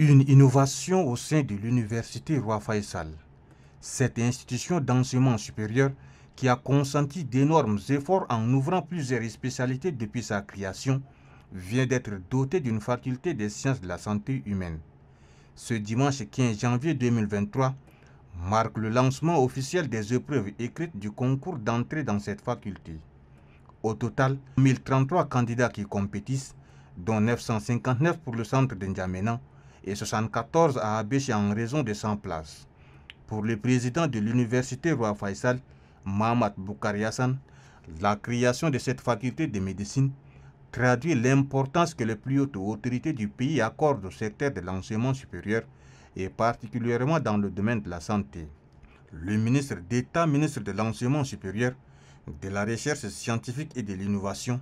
Une innovation au sein de l'université Roi Faisal. Cette institution d'enseignement supérieur qui a consenti d'énormes efforts en ouvrant plusieurs spécialités depuis sa création, vient d'être dotée d'une faculté des sciences de la santé humaine. Ce dimanche 15 janvier 2023 marque le lancement officiel des épreuves écrites du concours d'entrée dans cette faculté. Au total, 1033 candidats qui compétissent, dont 959 pour le centre d'Indiamena, et 74 à Abéché en raison de 100 places. Pour le président de l'université Roi Faisal, Mahmoud Hassan, la création de cette faculté de médecine traduit l'importance que les plus hautes autorités du pays accordent au secteur de l'enseignement supérieur et particulièrement dans le domaine de la santé. Le ministre d'État, ministre de l'enseignement supérieur, de la recherche scientifique et de l'innovation,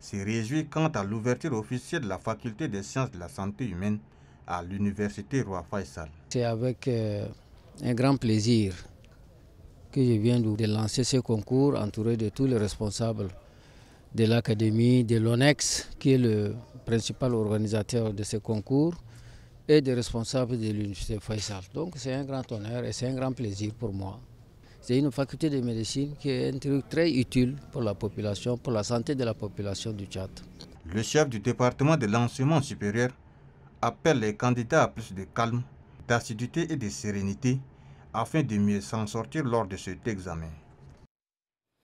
s'est réjoui quant à l'ouverture officielle de la faculté des sciences de la santé humaine à l'université Roi Faisal. C'est avec euh, un grand plaisir que je viens de lancer ce concours entouré de tous les responsables de l'Académie, de l'ONEX, qui est le principal organisateur de ce concours, et des responsables de l'Université Faisal. Donc c'est un grand honneur et c'est un grand plaisir pour moi. C'est une faculté de médecine qui est un truc très utile pour la population, pour la santé de la population du Tchad. Le chef du département de l'enseignement supérieur appelle les candidats à plus de calme, d'assiduité et de sérénité afin de mieux s'en sortir lors de cet examen.